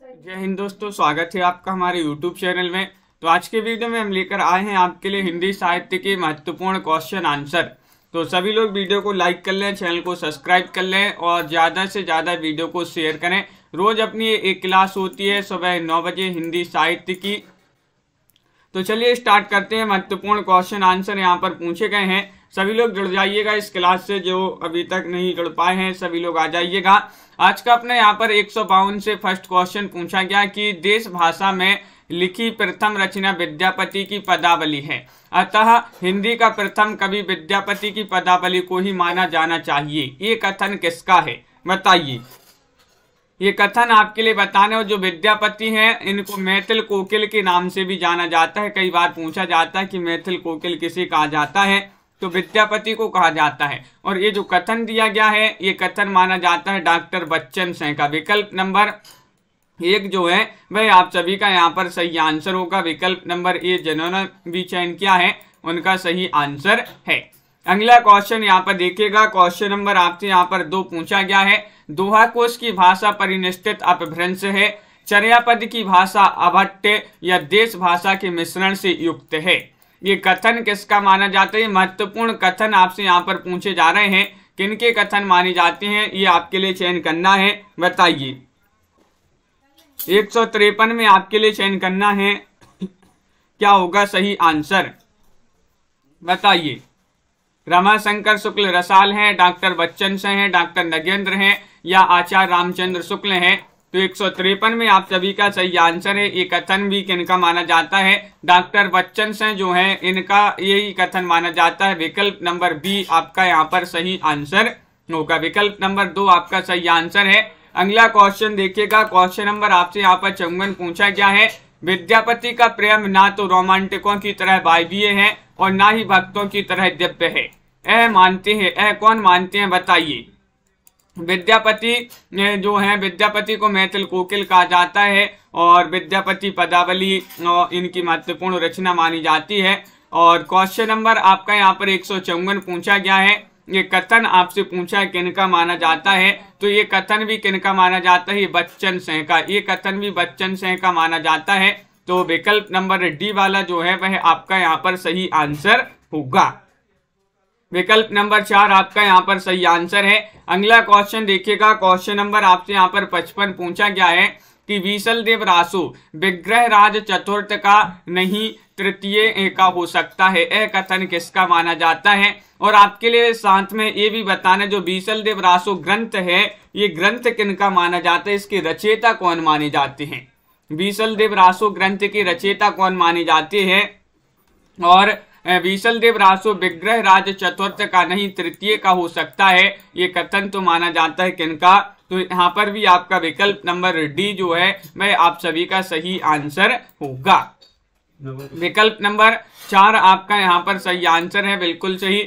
जय हिंद दोस्तों स्वागत है आपका हमारे यूट्यूब चैनल में तो आज के वीडियो में हम लेकर आए हैं आपके लिए हिंदी साहित्य के महत्वपूर्ण क्वेश्चन आंसर तो सभी लोग वीडियो को लाइक कर लें चैनल को सब्सक्राइब कर लें और ज़्यादा से ज़्यादा वीडियो को शेयर करें रोज़ अपनी एक क्लास होती है सुबह नौ बजे हिंदी साहित्य की तो चलिए स्टार्ट करते हैं महत्वपूर्ण क्वेश्चन आंसर यहाँ पर पूछे गए हैं सभी लोग जुड़ जाइएगा इस क्लास से जो अभी तक नहीं जुड़ पाए हैं सभी लोग आ जाइएगा आज का अपने यहाँ पर एक से फर्स्ट क्वेश्चन पूछा गया कि देश भाषा में लिखी प्रथम रचना विद्यापति की पदावली है अतः हिंदी का प्रथम कवि विद्यापति की पदावली को ही माना जाना चाहिए ये कथन किसका है बताइए ये कथन आपके लिए बताने और जो विद्यापति हैं इनको मैथिल कोकिल के नाम से भी जाना जाता है कई बार पूछा जाता है कि मैथिल कोकिल किसे कहा जाता है तो विद्यापति को कहा जाता है और ये जो कथन दिया गया है ये कथन माना जाता है डॉक्टर बच्चन सिंह का विकल्प नंबर एक जो है वह आप सभी का यहाँ पर सही आंसर होगा विकल्प नंबर ए जिन्होंने भी चयन किया है उनका सही आंसर है अगला क्वेश्चन यहाँ पर देखिएगा क्वेश्चन नंबर आपसे यहाँ पर दो पूछा गया है दोहा कोश की भाषा परिनिष्ठित अपभ्रंश है चर्यापद की भाषा अभट्ट या देश भाषा के मिश्रण से युक्त है ये कथन किसका माना जाता है महत्वपूर्ण कथन आपसे यहाँ पर पूछे जा रहे हैं किनके कथन माने जाते हैं ये आपके लिए चयन करना है बताइए एक सौ तिरपन में आपके लिए चयन करना है क्या होगा सही आंसर बताइए रमाशंकर शुक्ल रसाल हैं डॉक्टर बच्चन से हैं डॉक्टर नगेंद्र हैं या आचार्य रामचंद्र शुक्ल हैं तो एक में आप सभी का सही आंसर है ये कथन भी किनका माना जाता है डॉक्टर बच्चन से जो है इनका यही कथन माना जाता है विकल्प नंबर बी आपका यहाँ पर सही आंसर होगा विकल्प नंबर दो आपका सही आंसर है अगला क्वेश्चन देखिएगा क्वेश्चन नंबर आपसे यहाँ पर चौवन पूछा गया है विद्यापति का प्रेम ना तो रोमांटिकों की तरह वायवीय है और ना ही भक्तों की तरह दिव्य है यह मानते हैं यह कौन मानते हैं बताइए विद्यापति जो है विद्यापति को मैथिल कोकिल कहा जाता है और विद्यापति पदावली इनकी महत्वपूर्ण रचना मानी जाती है और क्वेश्चन नंबर आपका यहाँ पर एक पूछा गया है ये कथन आपसे पूछा है किनका माना जाता है तो ये कथन भी किनका माना जाता है बच्चन सह का ये कथन भी बच्चन सह का माना जाता है तो विकल्प नंबर डी वाला जो है वह आपका यहाँ पर सही आंसर होगा विकल्प नंबर चार आपका यहाँ पर सही आंसर है अगला क्वेश्चन देखिएगा क्वेश्चन नंबर आपसे यहाँ पर पचपन पूछा गया है कि विशल देव रासो विग्रह राज चतुर्थ का नहीं तृतीय का हो सकता है यह कथन किसका माना जाता है और आपके लिए साथ में ये भी बताना जो विशल देव रासो ग्रंथ है ये ग्रंथ किन का माना जाता है इसके रचयिता कौन माने जाते हैं विशल देव रासो ग्रंथ की रचयिता कौन माने जाते हैं और विशलदेव रासो विग्रह राज चतुर्थ का नहीं तृतीय का हो सकता है ये कथन तो माना जाता है किनका तो यहाँ पर भी आपका विकल्प नंबर डी जो है वह आप सभी का सही आंसर होगा विकल्प नंबर चार आपका यहाँ पर सही आंसर है बिल्कुल सही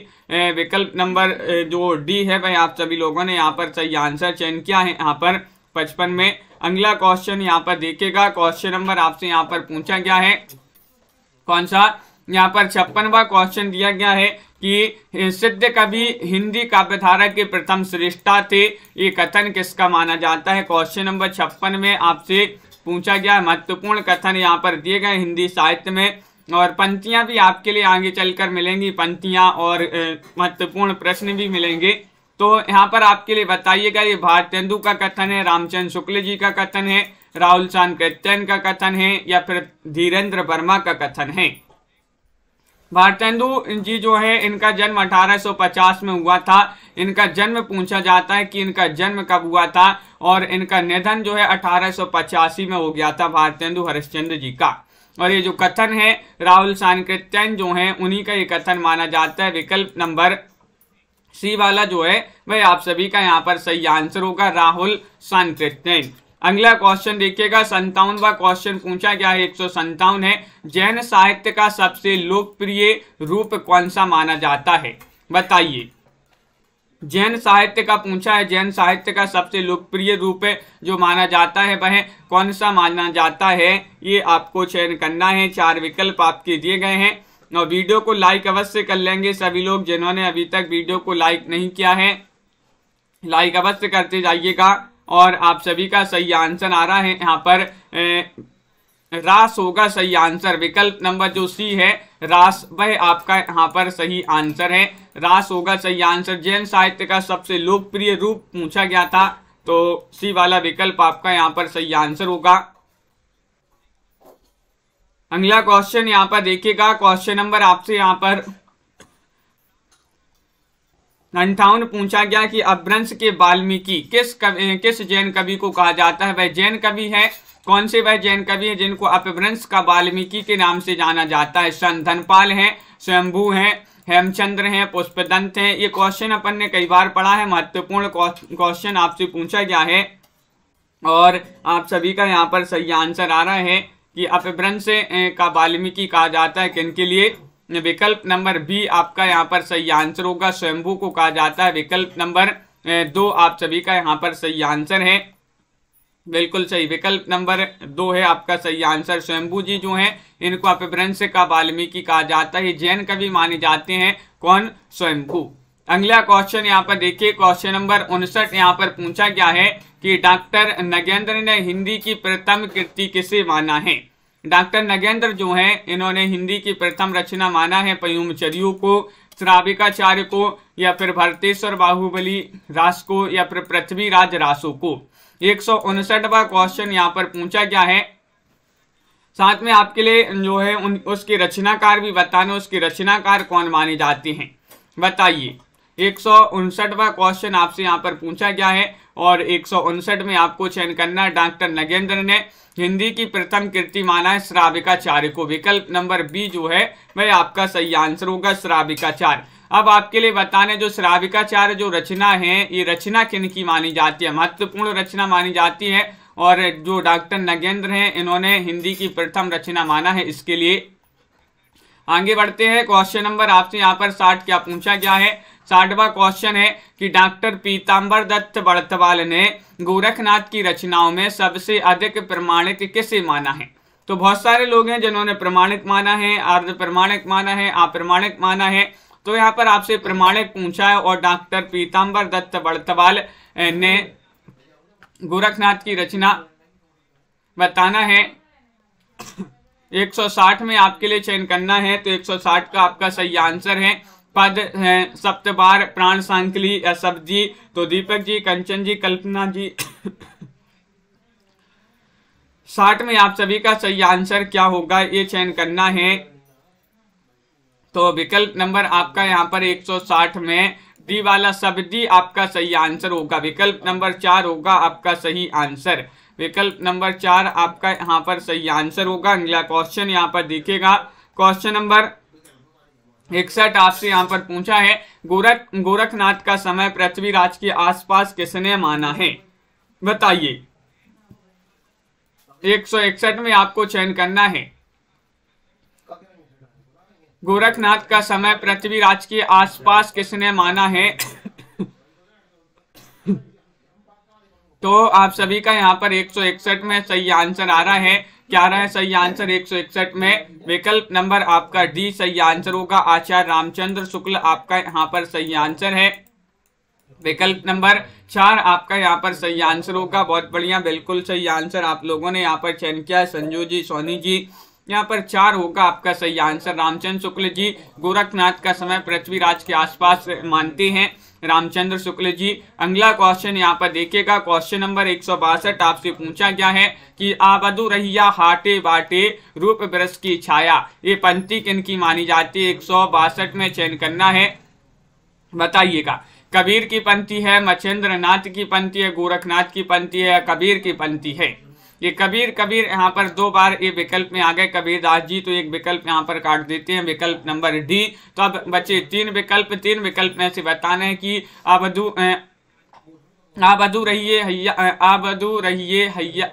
विकल्प नंबर जो डी है वह आप सभी लोगों ने यहाँ पर सही आंसर चयन किया है यहाँ पर पचपन में अगला क्वेश्चन यहाँ पर देखेगा क्वेश्चन नंबर आपसे यहाँ पर पूछा गया है कौन सा यहाँ पर छप्पनवा क्वेश्चन दिया गया है कि सिद्ध कवि हिंदी काव्यधारा के प्रथम श्रेष्ठा थे ये कथन किसका माना जाता है क्वेश्चन नंबर छप्पन में आपसे पूछा गया महत्वपूर्ण कथन यहाँ पर दिए गए हिंदी साहित्य में और पंक्तियाँ भी आपके लिए आगे चलकर मिलेंगी पंक्तियाँ और महत्वपूर्ण प्रश्न भी मिलेंगे तो यहाँ पर आपके लिए बताइएगा ये भारतेंदु का कथन है रामचंद्र शुक्ल जी का कथन है राहुल चांद कृत्यन का कथन है या फिर धीरेन्द्र वर्मा का कथन है भारतेंदु जी जो है इनका जन्म 1850 में हुआ था इनका जन्म पूछा जाता है कि इनका जन्म कब हुआ था और इनका निधन जो है अठारह में हो गया था भारतेंदु हरिश्चंद्र जी का और ये जो कथन है राहुल सांकृत्यन जो है उन्हीं का ये कथन माना जाता है विकल्प नंबर सी वाला जो है वह आप सभी का यहाँ पर सही आंसर होगा राहुल सांकृत्यन अगला क्वेश्चन देखिएगा संतावनवा क्वेश्चन पूछा गया है एक सौ संतावन है जैन साहित्य का सबसे लोकप्रिय रूप कौन सा माना जाता है बताइए जैन साहित्य का पूछा है जैन साहित्य का सबसे लोकप्रिय रूप है जो माना जाता है वह कौन सा माना जाता है ये आपको चयन करना है चार विकल्प आपके दिए गए हैं और वीडियो को लाइक अवश्य कर लेंगे सभी लोग जिन्होंने अभी तक वीडियो को लाइक नहीं किया है लाइक अवश्य करते जाइएगा और आप सभी का सही आंसर आ रहा है यहाँ पर रास होगा सही आंसर विकल्प नंबर जो सी है रास वह आपका यहाँ पर सही आंसर है रास होगा सही आंसर जैन साहित्य का सबसे लोकप्रिय रूप पूछा गया था तो सी वाला विकल्प आपका यहाँ पर सही आंसर होगा अगला क्वेश्चन यहाँ पर देखिएगा क्वेश्चन नंबर आपसे यहाँ पर अंठावन पूछा गया कि अभ्रंश के वाल्मीकि किस किस जैन कवि को कहा जाता है वह जैन कवि है कौन से वह जैन कवि है जिनको अपभ्रंश का वाल्मीकि के नाम से जाना जाता है सन धनपाल हैं स्वयंभू हैं हेमचंद्र हैं पुष्पदंत हैं ये क्वेश्चन अपन ने कई बार पढ़ा है महत्वपूर्ण क्वेश्चन आपसे पूछा गया है और आप सभी का यहाँ पर सही आंसर आ रहा है कि अपभ्रंश का वाल्मीकि कहा जाता है किन के लिए विकल्प नंबर बी आपका यहाँ पर सही आंसर होगा स्वयंभू को कहा जाता है विकल्प नंबर दो आप सभी का यहाँ पर सही आंसर है बिल्कुल सही विकल्प नंबर दो है आपका सही आंसर स्वयंभू जी जो हैं इनको अपभ्रंश का वाल्मीकि कहा जाता है जैन कवि माने जाते हैं कौन स्वयंभू अगला क्वेश्चन यहाँ पर देखिए क्वेश्चन नंबर उनसठ यहाँ पर पूछा गया है कि डॉक्टर नगेंद्र ने हिंदी की प्रथम कृति किसे माना है डॉक्टर नगेंद्र जो हैं इन्होंने हिंदी की प्रथम रचना माना है पयूमचर्यू को श्राविकाचार्य को या फिर भरतेश्वर बाहुबली रास को या फिर पृथ्वीराज रासो को एक सौ उनसठवा क्वेश्चन यहाँ पर पूछा गया है साथ में आपके लिए जो है उन उसके रचनाकार भी बताना उसके रचनाकार कौन माने जाते हैं बताइए एक सौ उनसठवा क्वेश्चन आपसे यहाँ पर पूछा गया है और एक में आपको चयन करना डॉक्टर नगेंद्र ने हिंदी की प्रथम कृति माना है श्राविकाचार्य को विकल्प नंबर बी जो है वह आपका सही आंसर होगा श्राविकाचार्य अब आपके लिए बताने जो श्राविकाचार्य जो रचना है ये रचना किन की मानी जाती है महत्वपूर्ण रचना मानी जाती है और जो डॉक्टर नगेंद्र हैं इन्होंने हिंदी की प्रथम रचना माना है इसके लिए आगे बढ़ते हैं क्वेश्चन नंबर आपसे यहाँ पर साठ क्या पूछा गया है साठवा क्वेश्चन है कि डॉक्टर पीताम्बर दत्त बड़तवाल ने गोरखनाथ की रचनाओं में सबसे अधिक प्रमाणिक किसे माना है तो बहुत सारे लोग हैं जिन्होंने प्रमाणिक माना है अर्ध प्रमाणिक माना है अप्रमाणिक माना है तो यहाँ पर आपसे प्रमाणिक पूछा है और डॉक्टर पीताम्बर दत्त बड़तवाल ने गोरखनाथ की रचना बताना है 160 में आपके लिए चयन करना है तो 160 का आपका सही आंसर है पद हैं सप्तवार प्राण सांकली सब जी तो दीपक जी कंचन जी कल्पना जी साठ में आप सभी का सही आंसर क्या होगा ये चयन करना है तो विकल्प नंबर आपका यहाँ पर 160 में डी वाला शब्दी आपका सही आंसर होगा विकल्प नंबर चार होगा आपका सही आंसर विकल्प नंबर चार आपका यहाँ पर सही आंसर होगा अगला क्वेश्चन यहाँ पर देखेगा क्वेश्चन नंबर इकसठ आपसे यहाँ पर पूछा है गोरख गोरखनाथ का समय पृथ्वीराज के आसपास किसने माना है बताइए एक सौ इकसठ में आपको चयन करना है गोरखनाथ का समय पृथ्वीराज के आसपास किसने माना है तो आप सभी का यहाँ पर एक सौ इकसठ में सही आंसर आ रहा है क्या रहा है सही आंसर एक में विकल्प नंबर आपका डी सही आंसर होगा आचार्य रामचंद्र शुक्ल आपका यहाँ पर सही आंसर है विकल्प नंबर चार आपका यहाँ पर सही आंसर होगा बहुत बढ़िया बिल्कुल सही आंसर आप लोगों ने यहाँ पर चयन किया है संजू जी सोनी जी यहाँ पर चार होगा आपका सही आंसर रामचंद्र शुक्ल जी गोरखनाथ का समय पृथ्वीराज के आसपास मानते हैं रामचंद्र शुक्ल जी अगला क्वेश्चन यहाँ पर देखिएगा क्वेश्चन नंबर एक आपसे पूछा गया है कि आबदू रहिया हाटे बाटे रूप ब्रश की छाया ये पंक्ति किन की मानी जाती है एक में चयन करना है बताइएगा कबीर की पंक्ति है मच्छेंद्र नाथ की पंक्ति है गोरखनाथ की पंक्ति है कबीर की पंक्ति है ये कबीर कबीर यहाँ पर दो बार ये विकल्प में आ गए कबीर दास जी तो एक विकल्प यहाँ पर काट देते हैं विकल्प नंबर डी तो अब बचे तीन विकल्प तीन विकल्प में से बताना है कि अबधु अधू रहिए हैया अधू रहिए हैया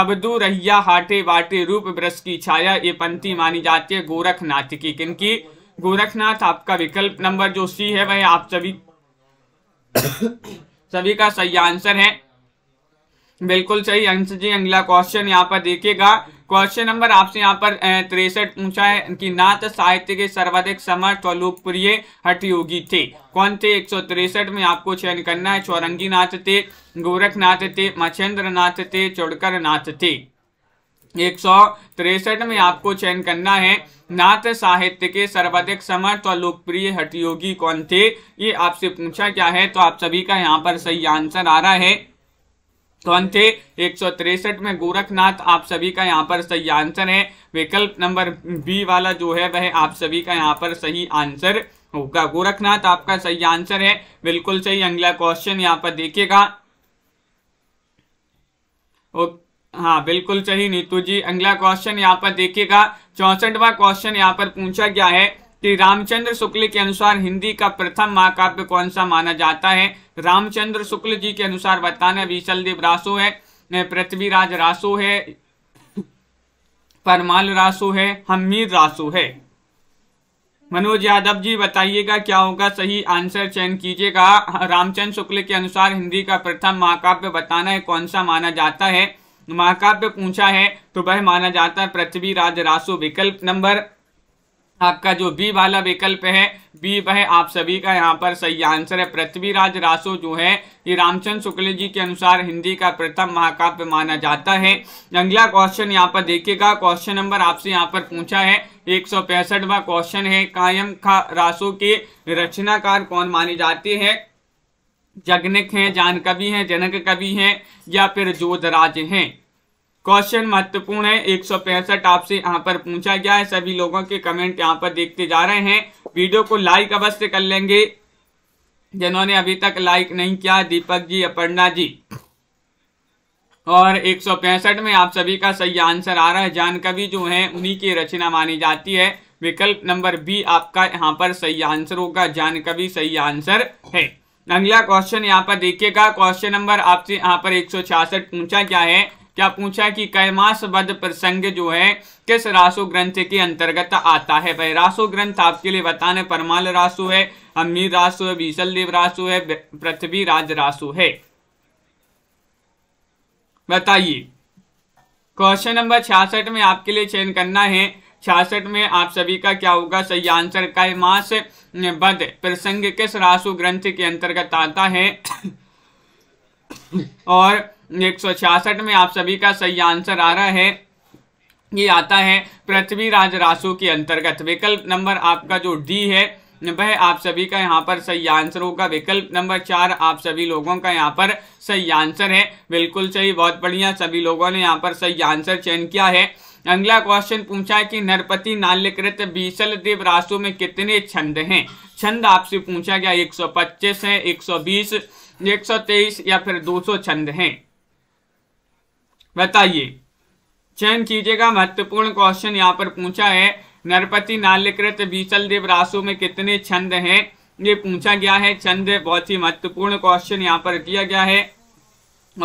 अबदू रहिया हाटे वाटे रूप ब्रश की छाया ये पंक्ति मानी जाती है गोरखनाथ की क्योंकि गोरखनाथ आपका विकल्प नंबर जो सी है वह आप सभी सभी का सही आंसर है बिल्कुल सही अंश जी अगला क्वेश्चन यहाँ पर देखिएगा क्वेश्चन नंबर आपसे यहाँ पर तिरसठ पूछा है कि नाथ साहित्य के सर्वाधिक समर्थ और लोकप्रिय योगी थे कौन थे एक में आपको चयन करना है चौरंगी नाथ थे गोरखनाथ थे मछेंद्र नाथ थे चौड़कर नाथ थे एक सौ तिरसठ में आपको चयन करना है नाथ साहित्य के सर्वाधिक समर्थ और लोकप्रिय योगी कौन थे ये आपसे पूछा क्या है तो आप सभी का यहाँ पर सही आंसर आ रहा है तो थे एक में गोरखनाथ आप सभी का यहाँ पर सही आंसर है विकल्प नंबर बी वाला जो है वह आप सभी का यहाँ पर सही आंसर होगा गोरखनाथ आपका सही आंसर है बिल्कुल सही अगला क्वेश्चन यहाँ पर देखिएगा हाँ बिल्कुल सही नीतू जी अगला क्वेश्चन यहाँ पर देखिएगा चौसठवा क्वेश्चन यहाँ पर पूछा गया है कि रामचंद्र शुक्ल के अनुसार हिंदी का प्रथम महाकाव्य कौन सा माना जाता है रामचंद्र शुक्ल जी के अनुसार बताना विशल देव रासो है पृथ्वीराज रासो है परमाल रासो है हमीर रासो है मनोज यादव जी बताइएगा क्या होगा सही आंसर चयन कीजिएगा रामचंद्र शुक्ल के अनुसार हिंदी का प्रथम महाकाव्य बताना है कौन सा माना जाता है महाकाव्य पूछा है तो वह माना जाता है पृथ्वीराज रासो विकल्प नंबर आपका जो बी वाला विकल्प है बी वह आप सभी का यहाँ पर सही आंसर है पृथ्वीराज रासो जो है ये रामचंद्र शुक्ल जी के अनुसार हिंदी का प्रथम महाकाव्य माना जाता है अगला क्वेश्चन यहाँ पर देखिएगा क्वेश्चन नंबर आपसे यहाँ पर पूछा है एक सौ पैंसठवा क्वेश्चन है कायम खा रासो के रचनाकार कौन माने जाते हैं जगनिक हैं जानकवि है हैं जनक कवि हैं या फिर जोधराज हैं क्वेश्चन महत्वपूर्ण है एक आपसे यहाँ पर पूछा गया है सभी लोगों के कमेंट यहाँ पर देखते जा रहे हैं वीडियो को लाइक अवश्य कर लेंगे जिन्होंने अभी तक लाइक नहीं किया दीपक जी अपर्णा जी और एक में आप सभी का सही आंसर आ रहा है जानकवि जो है उन्हीं की रचना मानी जाती है विकल्प नंबर बी आपका यहाँ पर सही आंसर होगा जानकवि सही आंसर है अगला क्वेश्चन यहाँ पर देखिएगा क्वेश्चन नंबर आपसे यहाँ पर एक पूछा क्या है क्या पूछा है कि कैमासबद्ध प्रसंग जो है किस रासो ग्रंथ के अंतर्गत आता है भाई रासो ग्रंथ आपके लिए बताने परमाल रासु है अमीर रासो है विशल देव रासो है पृथ्वी राज रासो है बताइए क्वेश्चन नंबर छियासठ में आपके लिए चयन करना है छियासठ में आप सभी का क्या होगा सही आंसर का मास बद प्रसंग किस राशु ग्रंथ के अंतर्गत आता है और एक सौ छियासठ में आप सभी का सही आंसर आ रहा है ये आता है पृथ्वीराज राशु के अंतर्गत विकल्प नंबर आपका जो डी है वह आप सभी का यहाँ पर सही आंसर होगा विकल्प नंबर चार आप सभी लोगों का यहाँ पर सही आंसर है बिल्कुल सही बहुत बढ़िया सभी लोगों ने यहाँ पर सही आंसर चयन किया है अगला क्वेश्चन पूछा है कि नरपति नाल्यकृत बीसल देव रासो में कितने छंद हैं छंद आपसे पूछा गया एक सौ पच्चीस है सौ तेईस या फिर सौ छंद हैं बताइए चयन कीजिएगा महत्वपूर्ण क्वेश्चन यहाँ पर पूछा है नरपति नाल्यकृत बीचल देव रासो में कितने छंद हैं ये पूछा गया है छंद बहुत ही महत्वपूर्ण क्वेश्चन यहाँ पर दिया गया है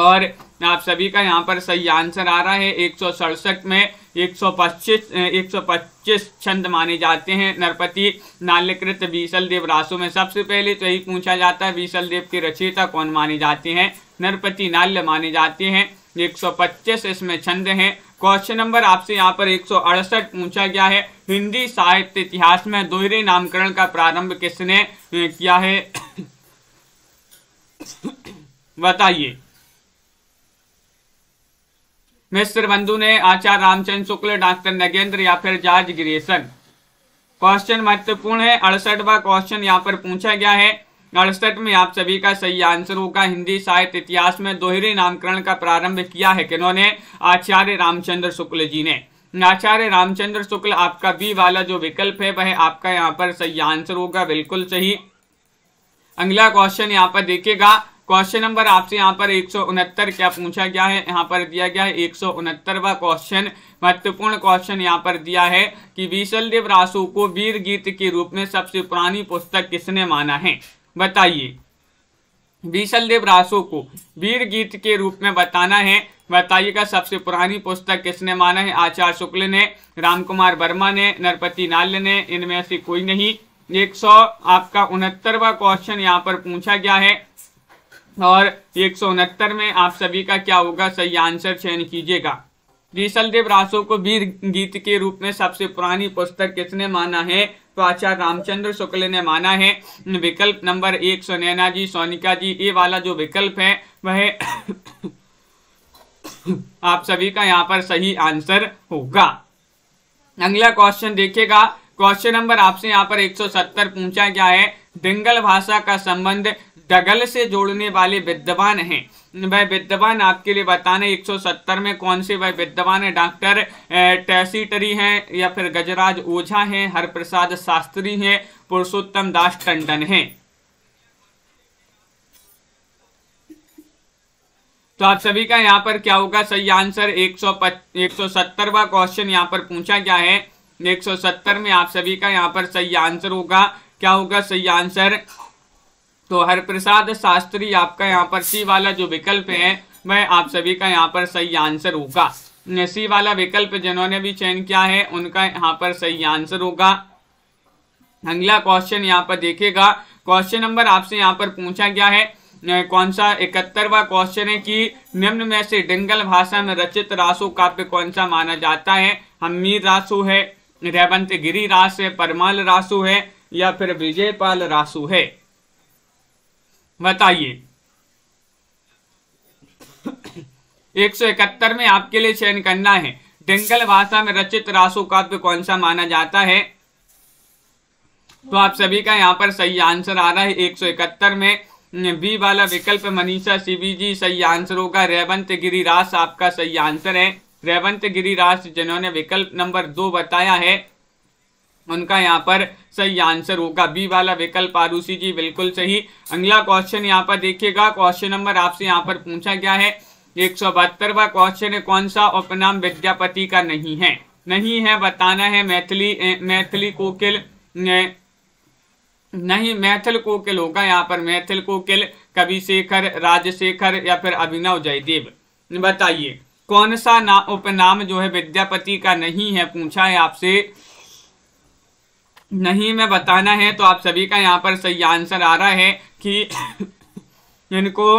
और आप सभी का यहाँ पर सही आंसर आ रहा है एक में 125 125 छंद माने जाते हैं नरपति नाल्यकृत बीसल देव रासो में सबसे पहले तो यही पूछा जाता है बीसल देव के रचयिता कौन माने जाते हैं नरपति नाल्य माने जाते हैं 125 इसमें छंद हैं क्वेश्चन नंबर आपसे यहाँ पर एक पूछा गया है हिंदी साहित्य इतिहास में दोहरे नामकरण का प्रारंभ किसने किया है बताइए मिस्र बंधु ने आचार्य रामचंद्र शुक्ल डॉक्टर नगेंद्र या फिर जॉर्ज ग्रेसन क्वेश्चन महत्वपूर्ण है अड़सठवा क्वेश्चन यहाँ पर पूछा गया है अड़सठ में आप सभी का सही आंसर होगा हिंदी साहित्य इतिहास में दोहरे नामकरण का प्रारंभ किया है किन्होंने आचार्य रामचंद्र शुक्ल जी ने आचार्य रामचंद्र शुक्ल आपका बी वाला जो विकल्प है वह आपका यहाँ पर सही आंसर होगा बिल्कुल सही अगला क्वेश्चन यहाँ पर देखिएगा क्वेश्चन नंबर आपसे यहाँ पर एक क्या पूछा गया है यहाँ पर दिया गया है एक क्वेश्चन महत्वपूर्ण क्वेश्चन यहाँ पर दिया है कि विशल देव रासू को वीर गीत के रूप में सबसे पुरानी पुस्तक किसने माना है बताइए देव रासो को वीर गीत के रूप में बताना है बताइएगा सबसे पुरानी पुस्तक किसने माना है आचार्य शुक्ल ने रामकुमार वर्मा ने नरपति नाल्य ने इनमें से कोई नहीं एक सौ आपका उनहत्तरवा क्वेश्चन यहाँ पर पूछा गया है और एक में आप सभी का क्या होगा सही आंसर चयन कीजिएगा ऋषलदेव रासो को वीर गीत के रूप में सबसे पुरानी पुस्तक किसने माना है तो आचार्य रामचंद्र शुक्ल ने माना है विकल्प नंबर एक सोनैना जी सोनिका जी ये वाला जो विकल्प है वह आप सभी का यहाँ पर सही आंसर होगा अगला क्वेश्चन देखिएगा क्वेश्चन नंबर आपसे यहाँ पर 170 पूछा गया है दिंगल भाषा का संबंध डगल से जोड़ने वाले विद्वान हैं भाई विद्यवान आपके लिए बताने 170 में कौन से भाई विद्यवान है डॉक्टर टैसीटरी हैं या फिर गजराज ओझा हैं हरप्रसाद शास्त्री हैं पुरुषोत्तम दास टंडन हैं तो आप सभी का यहाँ पर क्या होगा सही आंसर एक सौ वा क्वेश्चन यहाँ पर पूछा गया है 170 में आप सभी का यहाँ पर सही आंसर होगा क्या होगा सही आंसर तो हरप्रसाद शास्त्री आपका यहाँ पर सी वाला जो विकल्प है वह आप सभी का यहाँ पर सही आंसर होगा सी वाला विकल्प जिन्होंने भी चयन किया है उनका यहाँ पर सही आंसर होगा अगला क्वेश्चन यहाँ पर देखेगा क्वेश्चन नंबर आपसे यहाँ पर पूछा गया है कौन सा इकहत्तरवा क्वेश्चन है कि निम्न में से डिंगल भाषा में रचित रासो काव्य कौन सा माना जाता है हमीर रासु है रेवंत गिरी रास है परमाल रासु है या फिर विजयपाल रासू है बताइए एक सौ इकहत्तर में आपके लिए चयन करना है डेंगल भाषा में रचित रासो काव्य कौन सा माना जाता है तो आप सभी का यहाँ पर सही आंसर आ रहा है एक सौ इकहत्तर में बी वाला विकल्प मनीषा सीबी जी सही आंसर होगा रेवंत गिरिराज आपका सही आंसर है रेवंत गिरिराज जिन्होंने विकल्प नंबर दो बताया है उनका यहाँ पर सही आंसर होगा बी वाला विकल्प आरूसी जी बिल्कुल सही अगला क्वेश्चन यहाँ पर देखिएगा क्वेश्चन नंबर आपसे यहाँ पर पूछा गया है एक सौ बहत्तरवा क्वेश्चन है कौन सा उपनाम विद्यापति का नहीं है नहीं है बताना है मैथिली मैथिली कोकिल नहीं मैथिल कोकिल होगा यहाँ पर मैथिल कोकिल कवि शेखर राजशेखर या फिर अभिनव जयदेव बताइए कौन सा ना उपनाम जो है विद्यापति का नहीं है पूछा है आपसे नहीं में बताना है तो आप सभी का यहाँ पर सही आंसर आ रहा है कि इनको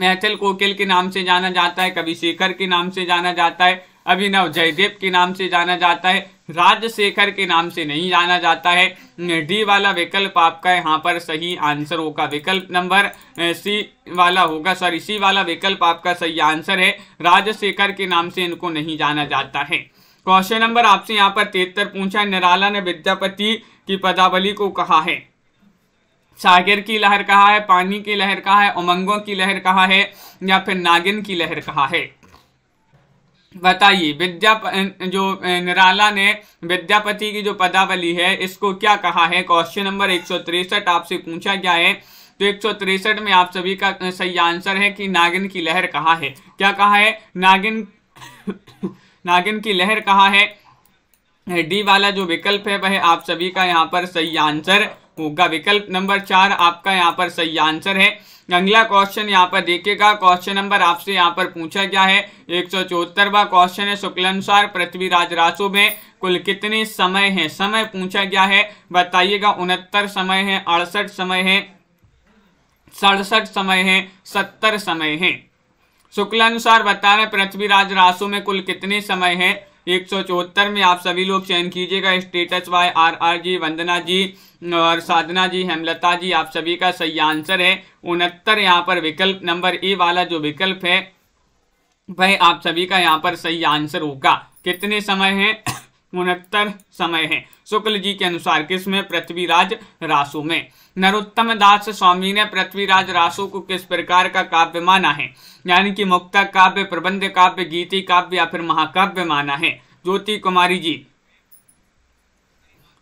मैथिल कोकिल के नाम से जाना जाता है कभी शेखर के नाम से जाना जाता है अभिनव जयदेव के नाम से जाना जाता है राजशेखर के नाम से नहीं जाना जाता है डी वाला विकल्प आपका यहाँ पर सही आंसर होगा विकल्प नंबर सी वाला होगा सॉरी सी वाला विकल्प आपका सही आंसर है राजशेखर के नाम से इनको नहीं जाना जाता है क्वेश्चन नंबर आपसे यहाँ पर तिहत्तर पूछा है निराला ने विद्यापति की पदावली को कहा है सागर की लहर कहा है पानी की लहर कहा है उमंगों की लहर कहा है या फिर नागिन की लहर कहा है बताइए विद्या अं, जो अं, निराला ने विद्यापति की जो पदावली है इसको क्या कहा है क्वेश्चन नंबर एक आपसे पूछा गया है तो एक में आप सभी का अं, सही आंसर है कि नागिन की लहर कहा है क्या कहा है नागिन नागिन की लहर कहाँ है डी वाला जो विकल्प है वह आप सभी का यहाँ पर सही आंसर होगा विकल्प नंबर चार आपका यहाँ पर सही आंसर है अगला क्वेश्चन यहाँ पर देखिएगा क्वेश्चन नंबर आपसे यहाँ पर पूछा गया है एक सौ चौहत्तरवा क्वेश्चन है शुक्लानुसार पृथ्वीराज राशु में कुल कितने समय हैं समय पूछा गया है बताइएगा उनहत्तर समय है अड़सठ समय है सड़सठ समय है सत्तर समय है शुक्ल अनुसार बता रहे पृथ्वीराज राशो में कुल कितने समय है एक सौ चौहत्तर में आप सभी लोग चयन कीजिएगा status Y R R ji Vandana ji और साधना जी हेमलता जी आप सभी का सही आंसर है उनहत्तर यहाँ पर विकल्प नंबर ए वाला जो विकल्प है वह आप सभी का यहाँ पर सही आंसर होगा कितने समय है उनहत्तर समय है शुक्ल जी के अनुसार किस में पृथ्वीराज रासो में नरोत्तम दास स्वामी ने पृथ्वीराज रासो को किस प्रकार का काव्य माना है यानी कि मुक्ता काव्य प्रबंध काव्य गीति काव्य या फिर महाकाव्य माना है ज्योति कुमारी जी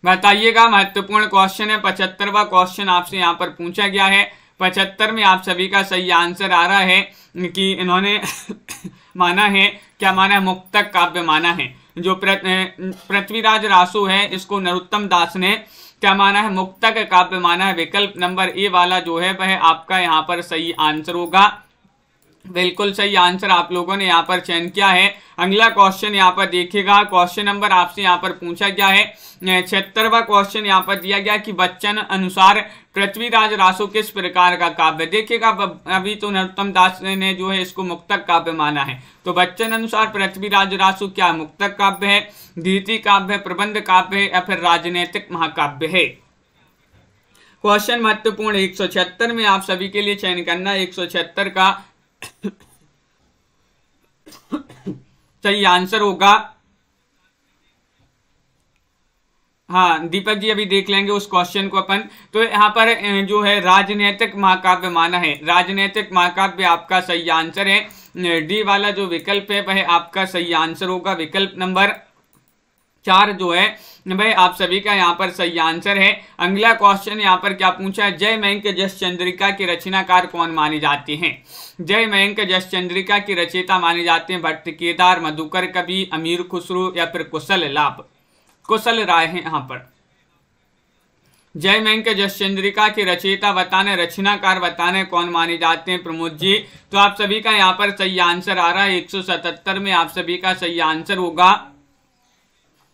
बताइएगा महत्वपूर्ण क्वेश्चन है पचहत्तरवा क्वेश्चन आपसे यहाँ पर पूछा गया है पचहत्तर में आप सभी का सही आंसर आ रहा है कि इन्होंने माना है क्या माना है मुक्तक काव्य माना है जो पृथ्वीराज रासू है इसको नरोत्तम दास ने क्या माना है मुक्तक काव्य माना है विकल्प नंबर ए वाला जो है वह आपका यहाँ पर सही आंसर होगा बिल्कुल सही आंसर आप लोगों ने यहाँ पर चयन किया है अगला क्वेश्चन यहाँ पर देखिएगा क्वेश्चन नंबर आपसे यहाँ पर पूछा गया है छिहत्तरवा क्वेश्चन यहाँ पर दिया गया कि बच्चन अनुसार पृथ्वीराज रासो किस प्रकार का काव्य देखिएगा अभी तो नरोत्तम दास ने जो है इसको मुक्तक काव्य माना है तो बच्चन अनुसार पृथ्वीराज रासो क्या मुक्तक काव्य है धीति काव्य प्रबंध काव्य है या फिर राजनैतिक महाकाव्य है क्वेश्चन महत्वपूर्ण एक में आप सभी के लिए चयन करना एक का सही आंसर होगा हाँ दीपक जी अभी देख लेंगे उस क्वेश्चन को अपन तो यहाँ पर जो है राजनीतिक महाकाव्य माना है राजनीतिक महाकाव्य आपका सही आंसर है डी वाला जो विकल्प है वह आपका सही आंसर होगा विकल्प नंबर चार जो है भाई आप सभी का यहाँ पर सही आंसर है अगला क्वेश्चन यहाँ पर क्या पूछा है जय मयंक जस चंद्रिका की रचनाकार कौन मानी जाती हैं जय मयंक जस चंद्रिका की रचयिता मानी जाते हैं भट्ट केदार मधुकर कवि अमीर खुसरू या फिर कुशल लाभ कुशल राय है यहाँ पर जय मयंक जस चंद्रिका की रचयिता बताने रचनाकार बताने कौन माने जाते हैं प्रमोद जी तो आप सभी का यहाँ पर सही आंसर आ रहा है 177 में आप सभी का सही आंसर होगा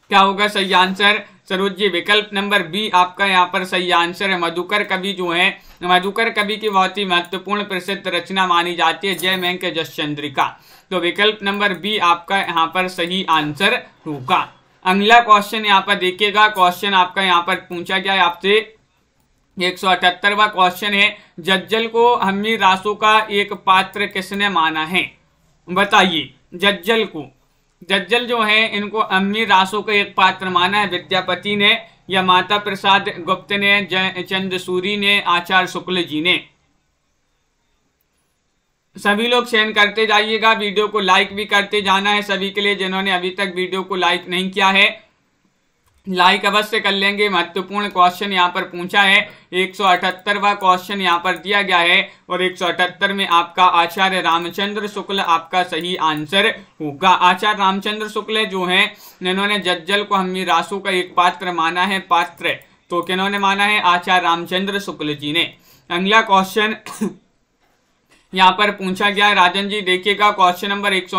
क्या होगा सही आंसर सरोज जी विकल्प नंबर बी आपका यहाँ पर सही आंसर है मधुकर कवि जो है मधुकर कवि की बहुत ही महत्वपूर्ण प्रसिद्ध रचना मानी जाती है जय मैं जसचंद्रिका तो विकल्प नंबर बी आपका यहाँ पर सही आंसर होगा अगला क्वेश्चन यहाँ पर देखिएगा क्वेश्चन आपका यहाँ पर पूछा गया है आपसे एक सौ अठहत्तरवा क्वेश्चन है जज्जल को हमी रासो का एक पात्र किसने माना है बताइए जज्जल को जज्जल जो है इनको अमीर रासों का एक पात्र माना है विद्यापति ने या माता प्रसाद गुप्त ने चंद्रसूरी ने आचार्य शुक्ल जी ने सभी लोग शेयर करते जाइएगा वीडियो को लाइक भी करते जाना है सभी के लिए जिन्होंने अभी तक वीडियो को लाइक नहीं किया है लाइक अवश्य कर लेंगे महत्वपूर्ण क्वेश्चन यहाँ पर पूछा है एक सौ क्वेश्चन यहाँ पर दिया गया है और एक में आपका आचार्य रामचंद्र शुक्ल आपका सही आंसर होगा आचार्य रामचंद्र शुक्ल जो है इन्होंने जज्जल को हमी रासू का एक पात्र माना है पात्र तो किन्होंने माना है आचार्य रामचंद्र शुक्ल जी ने अगला क्वेश्चन यहाँ पर पूछा गया राजन जी देखिएगा क्वेश्चन नंबर एक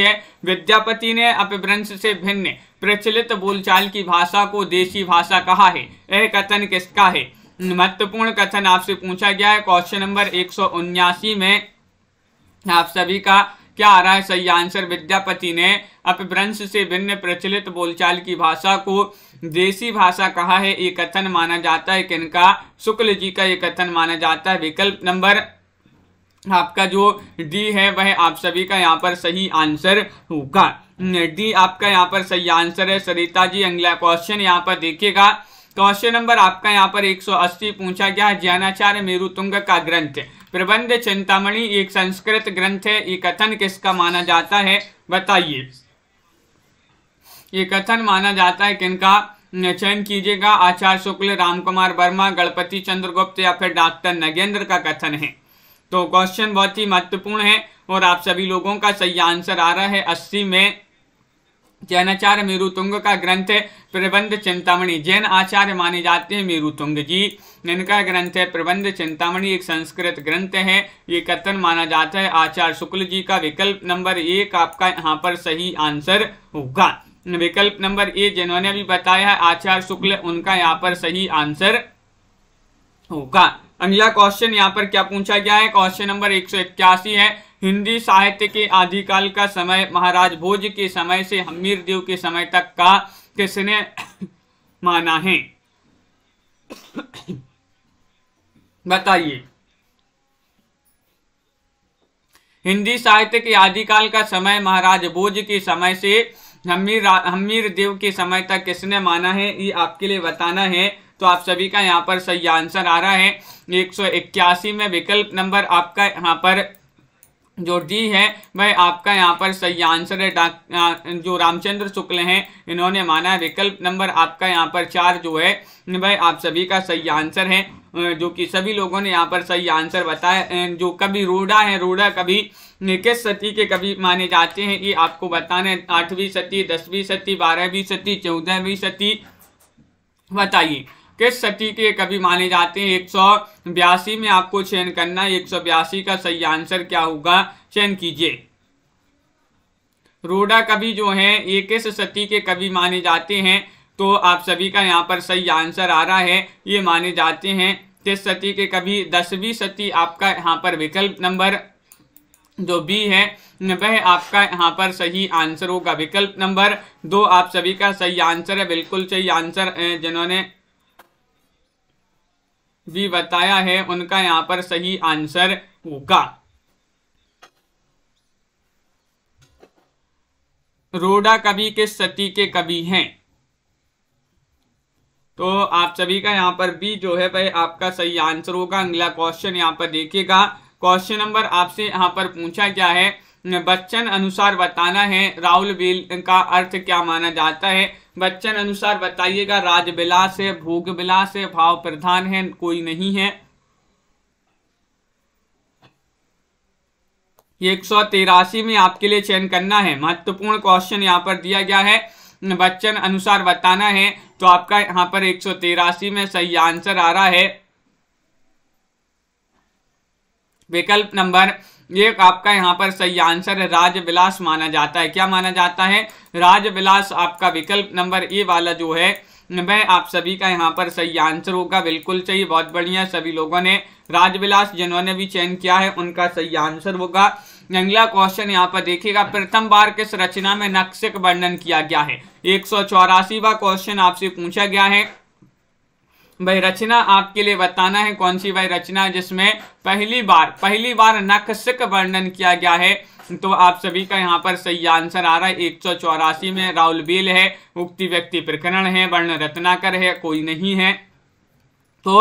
है विद्यापति ने अपभ्रंश से भिन्न प्रचलित बोलचाल की भाषा को देशी भाषा कहा है यह कथन किसका है महत्वपूर्ण कथन आपसे पूछा गया है क्वेश्चन नंबर एक में आप सभी का क्या आ रहा है सही आंसर विद्यापति ने अपभ्रंश से भिन्न प्रचलित बोलचाल की भाषा को देसी भाषा कहा है ये कथन माना जाता है किनका शुक्ल जी का ये कथन माना जाता है विकल्प नंबर आपका जो डी है वह आप सभी का यहाँ पर सही आंसर होगा डी आपका यहाँ पर सही आंसर है सरिता जी अगला क्वेश्चन यहाँ पर देखिएगा क्वेश्चन नंबर आपका यहाँ पर 180 पूछा गया जैनाचार्य मेरुतुंग का ग्रंथ प्रबंध चिंतामणि एक संस्कृत ग्रंथ है ये कथन किसका माना जाता है बताइए ये कथन माना जाता है किनका चयन कीजिएगा आचार्य शुक्ल राम कुमार वर्मा गणपति चंद्रगुप्त या फिर डॉक्टर नगेंद्र का कथन है तो क्वेश्चन बहुत ही महत्वपूर्ण है और आप सभी लोगों का सही आंसर आ रहा है अस्सी में जैनाचार्य मेरुतुंग का ग्रंथ प्रबंध चिंतामणि जैन आचार्य माने जाते हैं मेरुतुंग जी इनका ग्रंथ है प्रबंध चिंतामणि एक संस्कृत ग्रंथ है ये कथन माना जाता है आचार्य शुक्ल जी का विकल्प नंबर एक आपका यहाँ पर सही आंसर होगा विकल्प नंबर ए जिन्होंने भी बताया है आचार्य शुक्ल उनका यहाँ पर सही आंसर होगा अगला क्वेश्चन यहाँ पर क्या पूछा गया है क्वेश्चन नंबर एक है हिंदी साहित्य के आदिकाल का समय महाराज भोज के समय से हमीर देव के समय तक का किसने माना है बताइए हिंदी साहित्य के आदिकाल का समय महाराज भोज के समय से हमीर हमीर देव के समय तक किसने माना है ये आपके लिए बताना है तो आप सभी का यहाँ पर सही आंसर आ रहा है एक में विकल्प नंबर आपका यहाँ पर जो डी है वह आपका यहाँ पर सही आंसर है डा जो रामचंद्र शुक्ल हैं इन्होंने माना विकल्प नंबर आपका यहाँ पर चार जो है वह आप सभी का सही आंसर है जो कि सभी लोगों ने यहाँ पर सही आंसर बताया जो कभी रूढ़ा है रूढ़ा कभी किस सती के कभी माने जाते हैं ये आपको बताना है आठवीं सती दसवीं सती बारहवीं सती चौदहवीं सती बताइए किस सती के कवि माने जाते हैं एक सौ बयासी में आपको चयन करना है एक सौ बयासी का सही आंसर क्या होगा चयन कीजिए रोडा कवि जो है ये किस सती के कवि माने जाते हैं तो आप सभी का यहाँ पर सही आंसर आ रहा है ये माने जाते हैं किस सती के कवि दसवीं सती आपका यहाँ पर विकल्प नंबर जो बी है वह आपका यहाँ पर सही आंसर होगा विकल्प नंबर दो आप सभी का सही आंसर है बिल्कुल सही आंसर जिन्होंने भी बताया है उनका यहाँ पर सही आंसर होगा रोडा कवि किस सती के कवि हैं तो आप सभी का यहाँ पर बी जो है भाई आपका सही आंसर होगा अगला क्वेश्चन यहां पर देखिएगा क्वेश्चन नंबर आपसे यहां पर पूछा गया है बच्चन अनुसार बताना है राहुल बेल का अर्थ क्या माना जाता है बच्चन अनुसार बताइएगा राज विलास है भोग विलास है भाव प्रधान है कोई नहीं है एक सौ तिरासी में आपके लिए चयन करना है महत्वपूर्ण क्वेश्चन यहाँ पर दिया गया है बच्चन अनुसार बताना है तो आपका यहाँ पर एक सौ तिरासी में सही आंसर आ रहा है विकल्प नंबर ये आपका यहाँ पर सही आंसर है राजविलास माना जाता है क्या माना जाता है राजविलास आपका विकल्प नंबर ए वाला जो है वह आप सभी का यहाँ पर सही आंसर होगा बिल्कुल सही बहुत बढ़िया सभी लोगों ने राजविलास जिन्होंने भी चयन किया है उनका सही आंसर होगा अगला क्वेश्चन यहाँ पर देखिएगा प्रथम बार किस रचना में नक्शे का वर्णन किया गया है एक सौ क्वेश्चन आपसे पूछा गया है भाई रचना आपके लिए बताना है कौन सी भाई रचना जिसमें पहली बार पहली बार नक्सक वर्णन किया गया है तो आप सभी का यहाँ पर सही आंसर आ रहा है एक सौ चौरासी में राहुल बेल है उक्ति व्यक्ति प्रकरण है वर्ण रत्नाकर है कोई नहीं है तो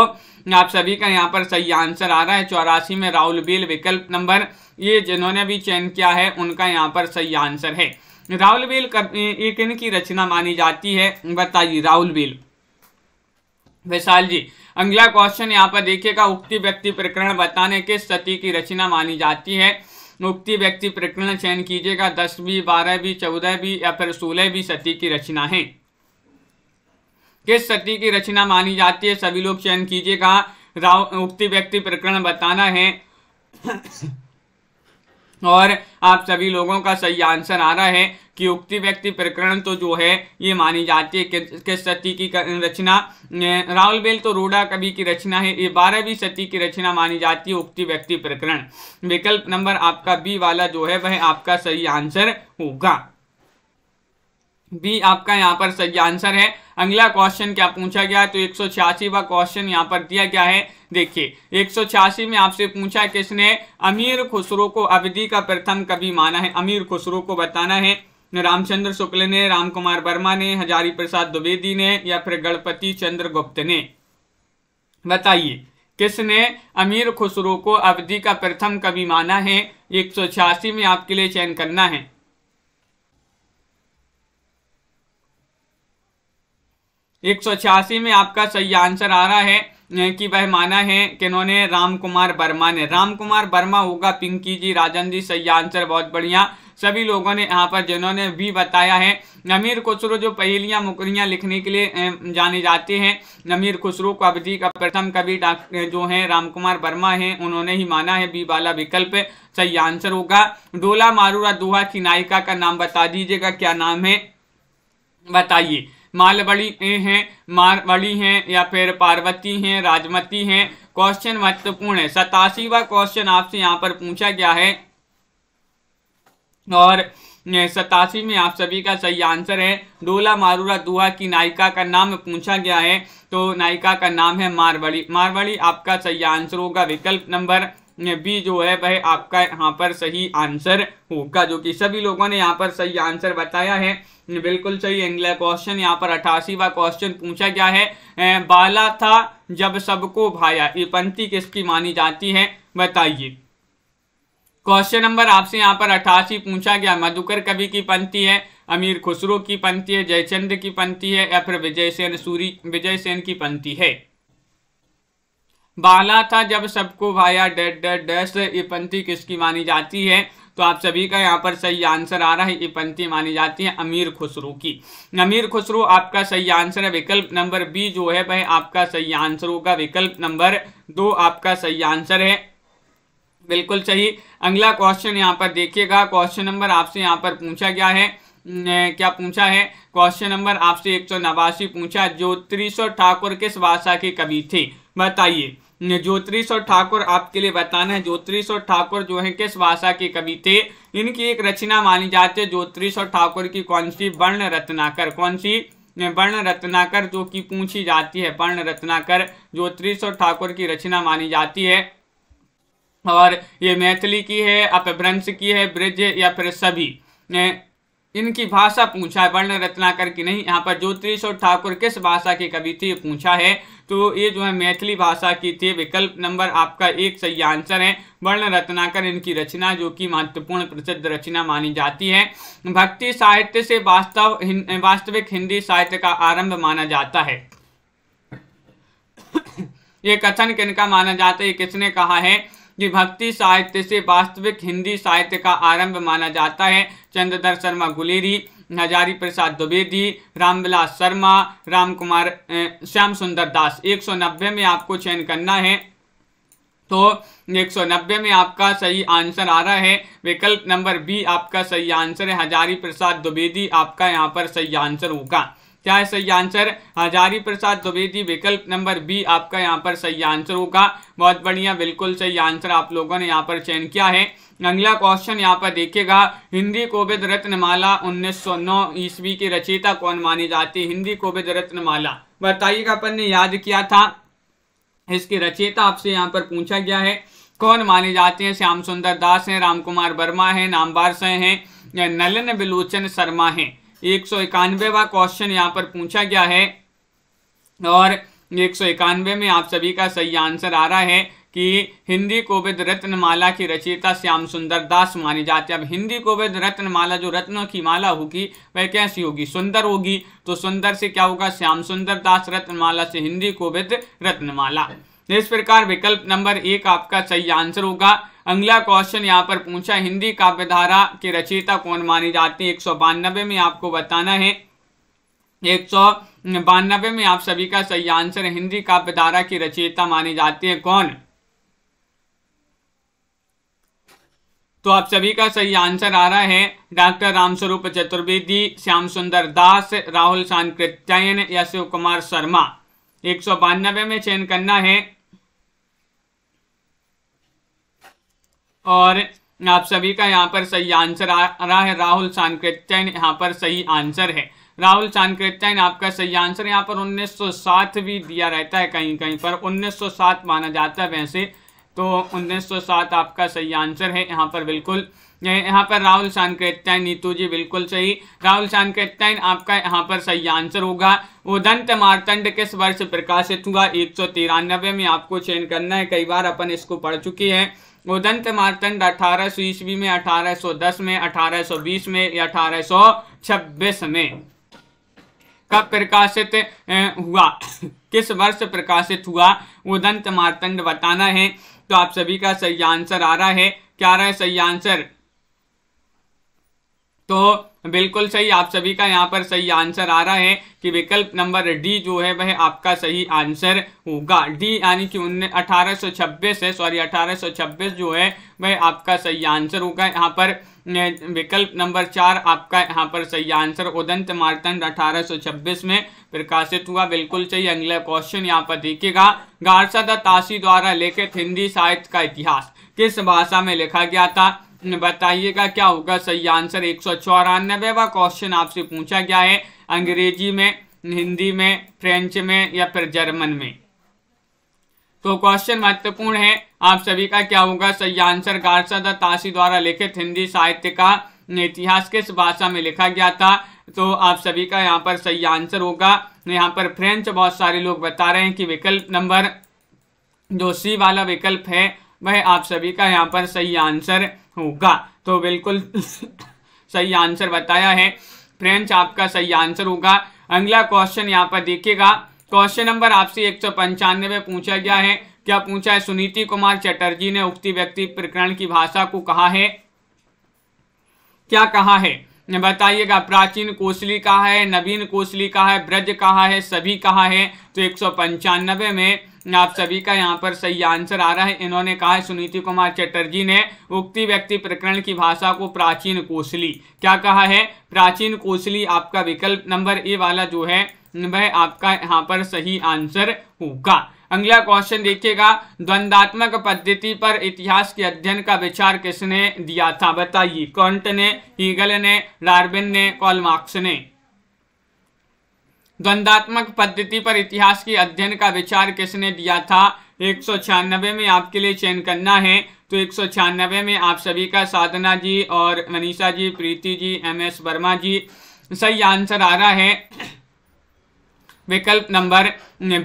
आप सभी का यहाँ पर सही आंसर आ रहा है चौरासी में राहुल बेल विकल्प नंबर ये जिन्होंने भी चयन किया है उनका यहाँ पर सही आंसर है राहुल बील एक इनकी रचना मानी जाती है बताइए राहुल बील विशाल जी अगला क्वेश्चन यहाँ पर देखिएगा उक्ति व्यक्ति प्रकरण बताने के सती की रचना मानी जाती है उक्ति व्यक्ति प्रकरण चयन कीजिएगा दसवीं बारहवीं चौदहवीं या फिर सोलहवीं सती की रचना है किस सती की रचना मानी जाती है सभी लोग चयन कीजिएगा राव उक्ति व्यक्ति प्रकरण बताना है और आप सभी लोगों का सही आंसर आ रहा है कि उक्ति व्यक्ति प्रकरण तो जो है ये मानी जाती है किस सती की रचना राहुल बेल तो रोडा कवि की रचना है ये बारहवीं सती की रचना मानी जाती है उक्ति व्यक्ति प्रकरण विकल्प नंबर आपका बी वाला जो है वह आपका सही आंसर होगा बी आपका यहाँ पर सही आंसर है अगला क्वेश्चन क्या पूछा गया तो एक सौ क्वेश्चन यहाँ पर दिया गया है देखिए एक में आपसे पूछा किसने अमीर खुसरो को अवधि का प्रथम कवि माना है अमीर खुसरो को बताना है रामचंद्र शुक्ल ने राम कुमार वर्मा ने हजारी प्रसाद द्विवेदी ने या फिर गणपति चंद्र गुप्त ने बताइए किसने अमीर खुसरो को अवधि का प्रथम कवि माना है एक सौ छियासी में आपके लिए चयन करना है एक सौ छियासी में आपका सही आंसर आ रहा है कि वह माना है कि उन्होंने राम कुमार वर्मा ने राम कुमार वर्मा होगा पिंकी जी राजन जी सही आंसर बहुत बढ़िया सभी लोगों ने यहाँ पर जिन्होंने भी बताया है नमीर खुसरो जो पहेलियाँ मुकरियाँ लिखने के लिए जाने जाते हैं नमीर खुसरो को अवधि का प्रथम कवि जो है राम कुमार वर्मा है उन्होंने ही माना है बी वाला विकल्प सही आंसर होगा डोला मारूरा दोहा की नायिका का नाम बता दीजिएगा क्या नाम है बताइए मालवड़ी हैं मारवड़ी हैं या फिर पार्वती हैं राजमती हैं क्वेश्चन महत्वपूर्ण है सतासीवा क्वेश्चन आपसे यहाँ पर पूछा गया है और सतासी में आप सभी का सही आंसर है डोला मारूरा दुआ की नायिका का नाम पूछा गया है तो नायिका का नाम है मारवाड़ी मारवाड़ी आपका सही आंसर होगा विकल्प नंबर बी जो है वह आपका यहाँ पर सही आंसर होगा जो कि सभी लोगों ने यहाँ पर सही आंसर बताया है बिल्कुल सही अगला क्वेश्चन यहाँ पर अठासीवा क्वेश्चन पूछा गया है बाला था जब सबको भाया ये पंक्ति किसकी मानी जाती है बताइए क्वेश्चन नंबर आपसे यहाँ पर अठासी पूछा गया मधुकर कवि की पंक्ति है अमीर खुसरो की पंक्ति है जयचंद की पंक्ति है या फिर विजय सेन सूरी विजय सेन की पंक्ति है बाला था जब सबको भाया डेड डेड डैश ये पंक्ति किसकी मानी जाती है तो आप सभी का यहाँ पर सही आंसर आ रहा है ये पंक्ति मानी जाती है अमीर खुसरो की अमीर खुसरो आपका सही आंसर है विकल्प नंबर बी जो है वह आपका सही आंसर होगा विकल्प नंबर दो आपका सही आंसर है बिल्कुल सही अगला क्वेश्चन यहाँ पर देखिएगा क्वेश्चन नंबर आपसे यहाँ पर पूछा गया है क्या पूछा है क्वेश्चन नंबर आपसे एक सौ नवासी पूछा ज्योतिष ठाकुर किस भाषा के कवि थे बताइए ज्योतिष और ठाकुर आपके लिए बताना है ज्योतिष और ठाकुर जो है किस भाषा के कवि थे इनकी एक रचना मानी जाती है ज्योतिष और ठाकुर की कौन सी वर्ण रत्नाकर कौन सी वर्ण रत्नाकर जो कि पूछी जाती है वर्ण रत्नाकर ज्योतिष और ठाकुर की रचना मानी जाती है और ये मैथिली की है अपभ्रंश की है ब्रज या फिर सभी इनकी भाषा पूछा है वर्ण रत्नाकर की नहीं यहाँ पर ज्योतिष और ठाकुर किस भाषा के कवि थे पूछा है तो ये जो है मैथिली भाषा की थी विकल्प नंबर आपका एक सही आंसर है वर्ण रत्नाकर इनकी रचना जो कि महत्वपूर्ण प्रसिद्ध रचना मानी जाती है भक्ति साहित्य से वास्तव वास्तविक हिंदी साहित्य का आरंभ माना जाता है ये कथन किनका माना जाता है किसने कहा है कि भक्ति साहित्य से वास्तविक हिंदी साहित्य का आरंभ माना जाता है चंद्रधर शर्मा गुलेरी हजारी प्रसाद द्विवेदी रामविलास शर्मा राम कुमार श्याम सुंदर दास नब्बे में आपको चयन करना है तो 190 में आपका सही आंसर आ रहा है विकल्प नंबर बी आपका सही आंसर है हजारी प्रसाद द्विवेदी आपका यहाँ पर सही आंसर होगा क्या है सही आंसर हजारी प्रसाद द्विवेदी विकल्प नंबर बी आपका यहाँ पर सही आंसर होगा बहुत बढ़िया बिल्कुल सही आंसर आप लोगों ने यहाँ पर चयन किया है अगला क्वेश्चन यहाँ पर देखिएगा हिंदी कोविद रत्नमाला 1909 ईस्वी की रचयिता कौन मानी जाती है हिंदी कोविद रत्नमाला बताइएगा अपन ने याद किया था इसकी रचयिता आपसे यहाँ पर पूछा गया है कौन माने जाते हैं श्याम सुंदर दास हैं राम कुमार वर्मा हैं नामबार सह हैं नलन बिलोचन शर्मा हैं एक सौ इक्यानवेवा क्वेश्चन यहाँ पर पूछा गया है और एक सौ इक्यानवे में आप सभी का सही आंसर आ रहा है कि हिंदी कोविद रत्नमाला की रचयिता श्याम सुंदर दास मानी जाती है अब हिंदी कोविद रत्नमाला जो रत्नों की माला होगी वह कैसी होगी सुंदर होगी तो सुंदर से क्या होगा श्याम सुंदर दास रत्नमाला से हिंदी कोविद रत्नमाला तो इस प्रकार विकल्प नंबर एक आपका सही आंसर होगा अगला क्वेश्चन यहाँ पर पूछा हिंदी काव्यधारा की रचयिता कौन मानी जाती है एक सौ बानबे में आपको बताना है एक सौ बानबे में आप सभी का सही आंसर हिंदी काव्यधारा की रचयिता मानी जाती है कौन तो आप सभी का सही आंसर आ रहा है डॉक्टर रामस्वरूप चतुर्वेदी श्याम सुंदर दास राहुल सांकृत्यायन या शिव कुमार शर्मा एक सौ बानबे में चयन करना है और आप सभी का यहाँ पर सही आंसर आ रहा है राहुल सांकृत्यायन यहाँ पर सही आंसर है राहुल सांकृत्यायन आपका सही आंसर यहाँ पर 1907 भी दिया रहता है कहीं कहीं पर 1907 माना जाता है वैसे तो 1907 आपका सही आंसर है यहाँ पर बिल्कुल यहाँ पर राहुल है नीतू जी बिल्कुल सही राहुल है आपका यहाँ पर सही आंसर होगा उदंत मारतंड किस वर्ष प्रकाशित हुआ एक सौ तिरानबे में आपको चयन करना है कई बार अपन इसको पढ़ चुकी है दंत मारतंड अठारह सौ ईस्वी में अठारह सौ दस में अठारह सौ बीस में या अठारह सौ छब्बीस में कब प्रकाशित हुआ किस वर्ष प्रकाशित हुआ उदंत मारतंड बताना है तो आप सभी का सही आंसर आ रहा है क्या रहा है सही आंसर तो बिल्कुल सही आप सभी का यहाँ पर सही आंसर आ रहा है कि विकल्प नंबर डी जो है वह आपका सही आंसर होगा डी यानी कि उन्नीस अठारह है सॉरी 1826 जो है वह आपका सही आंसर होगा यहाँ पर विकल्प नंबर चार आपका यहाँ पर सही आंसर उदंत मारतंड 1826 में प्रकाशित हुआ बिल्कुल सही अगला क्वेश्चन यहाँ पर देखिएगा गारसा ताशी द्वारा लिखित हिंदी साहित्य का इतिहास किस भाषा में लिखा गया था बताइएगा क्या होगा सही आंसर एक सौ चौरानबे व क्वेश्चन आपसे पूछा गया है अंग्रेजी में हिंदी में फ्रेंच में या फिर जर्मन में तो क्वेश्चन महत्वपूर्ण है आप सभी का क्या होगा सही आंसर गारसादा ताशी द्वारा लिखित हिंदी साहित्य का इतिहास किस भाषा में लिखा गया था तो आप सभी का यहाँ पर सही आंसर होगा यहाँ पर फ्रेंच बहुत सारे लोग बता रहे हैं कि विकल्प नंबर जो सी वाला विकल्प है वह आप सभी का यहाँ पर सही आंसर होगा तो बिल्कुल सही आंसर बताया है फ्रेंच आपका सही आंसर होगा अगला क्वेश्चन यहाँ पर देखिएगा क्वेश्चन नंबर आपसे एक में पूछा गया है क्या पूछा है सुनीति कुमार चटर्जी ने उक्ति व्यक्ति प्रकरण की भाषा को कहा है क्या कहा है बताइएगा प्राचीन कोसली का है नवीन कोसली का है ब्रज कहाँ है सभी कहाँ है तो एक में आप सभी का यहाँ पर सही आंसर आ रहा है इन्होंने कहा है सुनीति कुमार चटर्जी ने उक्ति व्यक्ति प्रकरण की भाषा को प्राचीन कोसली क्या कहा है प्राचीन कोसली आपका विकल्प नंबर ए वाला जो है वह आपका यहाँ पर सही आंसर होगा अगला क्वेश्चन देखिएगा द्वंदात्मक पद्धति पर इतिहास के अध्ययन का विचार किसने दिया था बताइए कॉन्ट ने हीगल ने डार्बिन ने कॉलमार्क्स ने द्वंदात्मक पद्धति पर इतिहास के अध्ययन का विचार किसने दिया था एक में आपके लिए चयन करना है तो एक में आप सभी का साधना जी और मनीषा जी प्रीति जी एम एस वर्मा जी सही आंसर आ रहा है विकल्प नंबर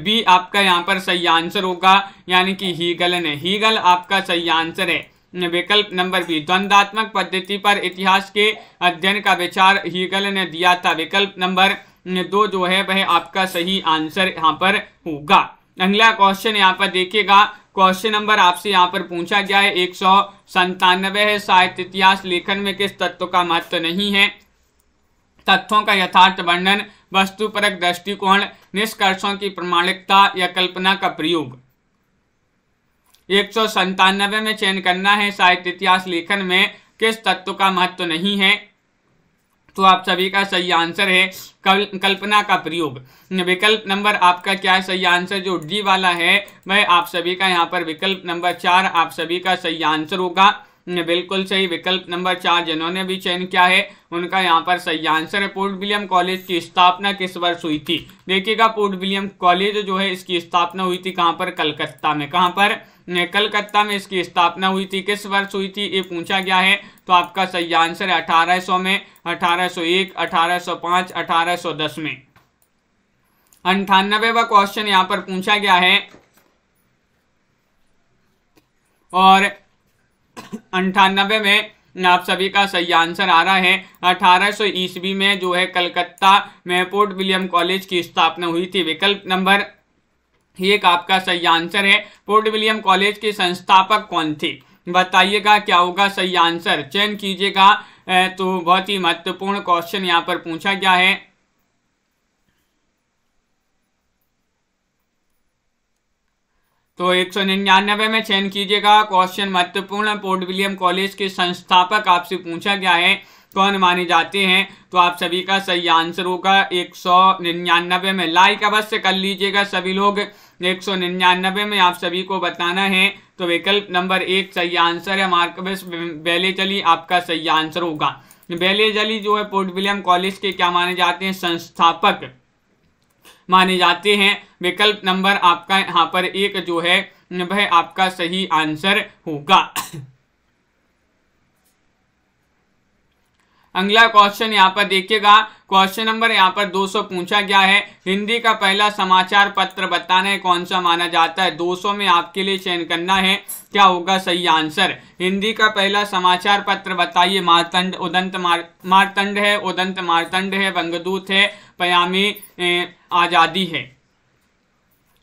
बी आपका यहाँ पर सही आंसर होगा यानी कि हीगल ने हीगल आपका सही आंसर है विकल्प नंबर बी द्वंदात्मक पद्धति पर इतिहास के अध्ययन का विचार हीगल ने दिया था विकल्प नंबर दो जो है वह आपका सही आंसर यहाँ पर होगा अगला क्वेश्चन यहाँ पर देखिएगा क्वेश्चन नंबर आपसे यहाँ पर पूछा गया है एक सौ संतानवे है साहित्य इतिहास लेखन में किस तत्व का महत्व नहीं है तथ्यों का यथार्थ वर्णन वस्तुपरक दृष्टिकोण निष्कर्षों की प्रमाणिकता या कल्पना का प्रयोग एक सौ संतानवे में चयन करना है साहित्य इतिहास लेखन में किस तत्व का महत्व नहीं है तो आप सभी का सही आंसर है कल, कल्पना का प्रयोग विकल्प नंबर आपका क्या है सही आंसर जो डी वाला है वह आप सभी का यहाँ पर विकल्प नंबर चार आप सभी का सही आंसर होगा बिल्कुल सही विकल्प नंबर चार जिन्होंने भी चयन किया है उनका यहाँ पर सही आंसर है पोर्ट विलियम कॉलेज की स्थापना किस वर्ष हुई थी देखिएगा पोर्ट विलियम कॉलेज जो है इसकी स्थापना हुई थी कहाँ पर कलकत्ता में कहाँ पर कलकत्ता में इसकी स्थापना हुई थी किस वर्ष हुई थी ये पूछा गया है तो आपका सही आंसर है अठारह में अठारह सो 1810 में अंठानबे क्वेश्चन यहाँ पर पूछा गया है और अंठानबे में आप सभी का सही आंसर आ रहा है 1800 ईस्वी में जो है कलकत्ता में पोर्ट विलियम कॉलेज की स्थापना हुई थी विकल्प नंबर एक आपका सही आंसर है पोर्ट विलियम कॉलेज के संस्थापक कौन थे बताइएगा क्या होगा सही आंसर चयन कीजिएगा तो बहुत ही महत्वपूर्ण क्वेश्चन यहाँ पर पूछा गया है तो एक सौ निन्यानवे में चयन कीजिएगा क्वेश्चन महत्वपूर्ण पोर्ट विलियम कॉलेज के संस्थापक आपसे पूछा गया है कौन माने जाते हैं तो आप सभी का सही आंसर होगा एक सौ निन्यानबे में लाइक अवश्य कर लीजिएगा सभी लोग एक सौ निन्यानवे में आप सभी को बताना है तो विकल्प नंबर एक सही आंसर है मार्कबस बेले चली आपका सही आंसर होगा बेले जली जो है पोर्ट विलियम कॉलेज के क्या माने जाते हैं संस्थापक माने जाते हैं विकल्प नंबर आपका यहाँ पर एक जो है वह आपका सही आंसर होगा अगला क्वेश्चन यहाँ पर देखिएगा क्वेश्चन नंबर यहाँ पर 200 पूछा गया है हिंदी का पहला समाचार पत्र बताना है कौन सा माना जाता है 200 में आपके लिए चयन करना है क्या होगा सही आंसर हिंदी का पहला समाचार पत्र बताइए मारतंड उदंत मार मारतंड है उदंत मारतंड है बंगदूत है प्याम आज़ादी है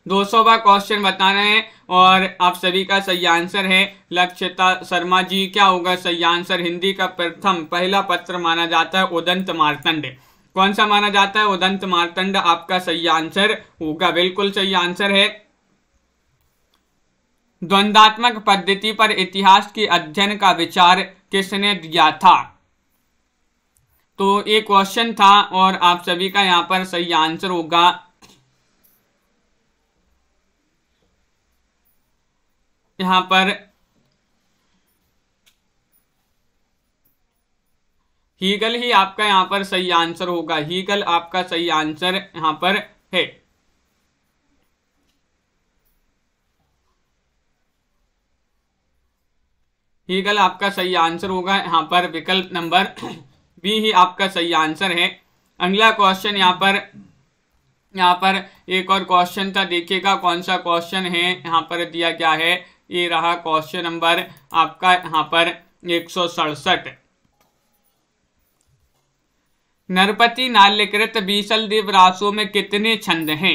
दो बार क्वेश्चन रहे हैं और आप सभी का सही आंसर है लक्ष्यता शर्मा जी क्या होगा सही आंसर हिंदी का प्रथम पहला पत्र माना जाता है उदंत मारतंड कौन सा माना जाता है उदंत मारतंड आपका सही आंसर होगा बिल्कुल सही आंसर है द्वंदात्मक पद्धति पर इतिहास के अध्ययन का विचार किसने दिया था तो ये क्वेश्चन था और आप सभी का यहाँ पर सही आंसर होगा यहाँ पर हीगल ही आपका यहाँ पर सही आंसर होगा हीगल आपका सही आंसर यहाँ पर है हीगल आपका सही आंसर होगा यहाँ पर विकल्प नंबर बी ही आपका सही आंसर है अगला क्वेश्चन यहाँ पर यहाँ पर एक और क्वेश्चन था देखिएगा कौन सा क्वेश्चन है यहाँ पर दिया गया है ये रहा क्वेश्चन नंबर आपका यहाँ पर एक सौ सड़सठ नरपति नाल्यकृत बीसल देव रासों में कितने छंद हैं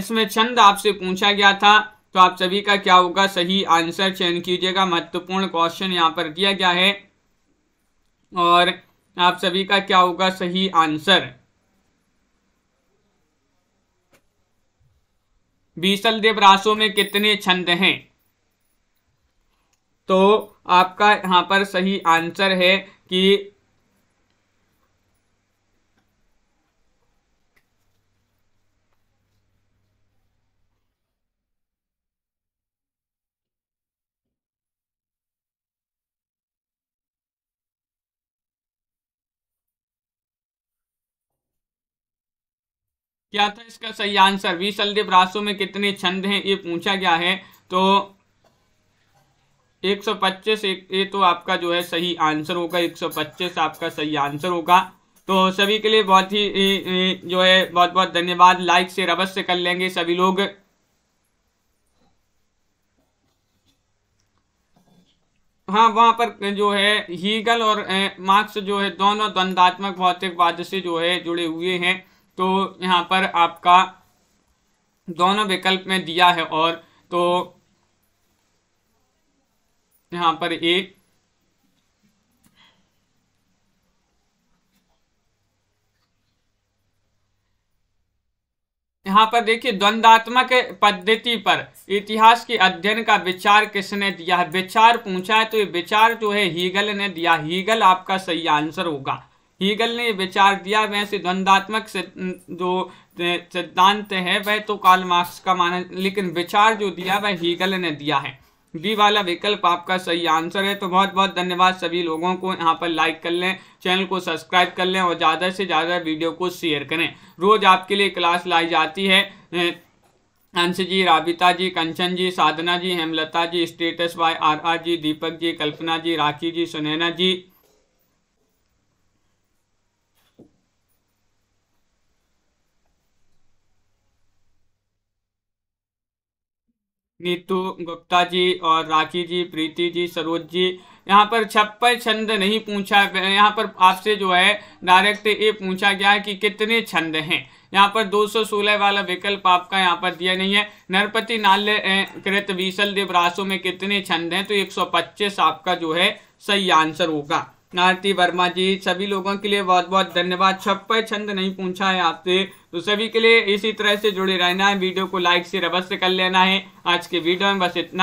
इसमें छंद आपसे पूछा गया था तो आप सभी का क्या होगा सही आंसर चयन कीजिएगा महत्वपूर्ण क्वेश्चन यहाँ पर दिया गया है और आप सभी का क्या होगा सही आंसर बीसल देव रासों में कितने छंद हैं तो आपका यहाँ पर सही आंसर है कि क्या था इसका सही आंसर वी राशो में कितने छंद हैं ये पूछा गया है तो 125 पच्चीस ये तो आपका जो है सही आंसर होगा 125 आपका सही आंसर होगा तो सभी के लिए बहुत ही जो है बहुत बहुत धन्यवाद लाइक से रवश्य कर लेंगे सभी लोग हाँ वहाँ पर जो है हीगल और मार्क्स जो है दोनों द्वंदात्मक भौतिकवाद से जो है जुड़े हुए हैं तो यहाँ पर आपका दोनों विकल्प में दिया है और तो यहाँ पर ए यहाँ पर देखिए द्वंदात्मक पद्धति पर इतिहास के अध्ययन का विचार किसने दिया है विचार पूछा है तो ये विचार जो है हीगल ने दिया हीगल आपका सही आंसर होगा हीगल ने विचार दिया वह द्वंदात्मक जो सिद्धांत है वह तो काल मार्क्स का माना लेकिन विचार जो दिया वह हीगल ने दिया है डी वाला विकल्प आपका सही आंसर है तो बहुत बहुत धन्यवाद सभी लोगों को यहाँ पर लाइक कर लें चैनल को सब्सक्राइब कर लें और ज़्यादा से ज़्यादा वीडियो को शेयर करें रोज़ आपके लिए क्लास लाई जाती है Ansh ji Rabita ji Kanchan ji Sadhana ji Hemlata ji status Y R R ji Deepak ji Kalpana ji Rakhi ji Sunaina ji Neetu Gupta ji और राखी जी प्रीति जी सरोज जी यहाँ पर छप्पन छंद नहीं पूछा यहाँ पर आपसे जो है डायरेक्ट ये पूछा गया है कि कितने छंद हैं यहाँ पर 216 वाला विकल्प आपका यहाँ पर दिया नहीं है नरपति नाल्य कृत विशल देव रासों में कितने छंद हैं तो 125 आपका जो है सही आंसर होगा आरती वर्मा जी सभी लोगों के लिए बहुत बहुत धन्यवाद छप्पे छंद नहीं पूछा है आपसे तो सभी के लिए इसी तरह से जुड़े रहना है वीडियो को लाइक से अवश्य कर लेना है आज के वीडियो में बस इतना